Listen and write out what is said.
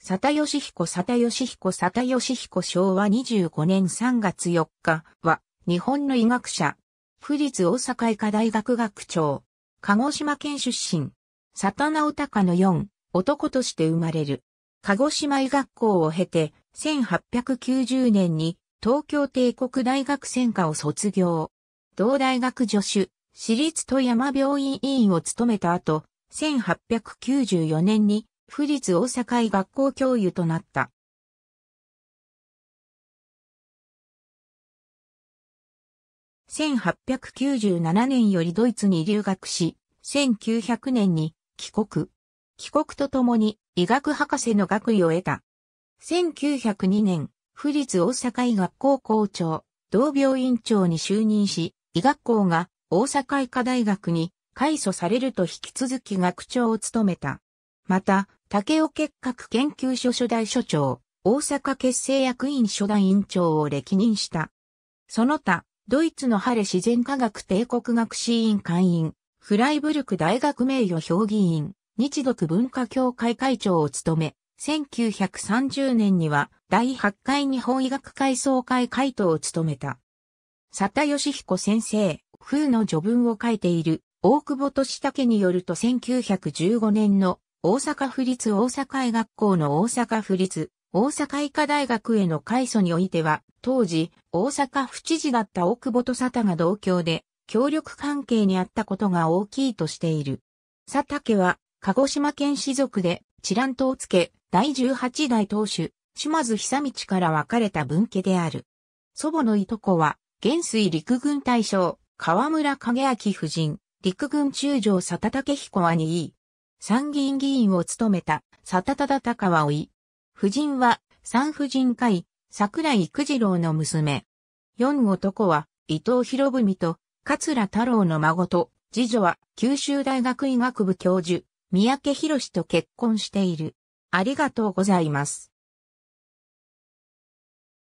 佐田義彦佐田義彦佐田義彦昭和25年3月4日は、日本の医学者。府立大阪医科大学学長。鹿児島県出身。佐田直隆の4、男として生まれる。鹿児島医学校を経て、1890年に東京帝国大学専科を卒業。同大学助手、私立富山病院委員を務めた後、1894年に府立大阪医学校教諭となった。1897年よりドイツに留学し、1900年に帰国。帰国とともに医学博士の学位を得た。1902年、府立大阪医学校校長、同病院長に就任し、医学校が大阪医科大学に改祖されると引き続き学長を務めた。また、竹尾結核研究所初代所長、大阪結成役員初代院長を歴任した。その他、ドイツのハレ自然科学帝国学士院会員、フライブルク大学名誉評議員、日独文化協会会長を務め、1930年には第8回日本医学会総会会頭を務めた。佐田義彦先生、風の序文を書いている大久保利武によると1915年の大阪府立大阪医学校の大阪府立大阪医科大学への改祖においては、当時大阪府知事だった大久保と佐田が同郷で協力関係にあったことが大きいとしている。佐家は鹿児島県士族で、知覧島つけ、第18代当主、島津久道から分かれた分家である。祖母のいとこは、元水陸軍大将、河村影明夫人、陸軍中将佐田武彦兄い。参議院議員を務めた佐田忠隆はい。夫人は産婦人科医、桜井久次郎の娘。四男は伊藤博文と桂太郎の孫と、次女は九州大学医学部教授、三宅博と結婚している。ありがとうございます。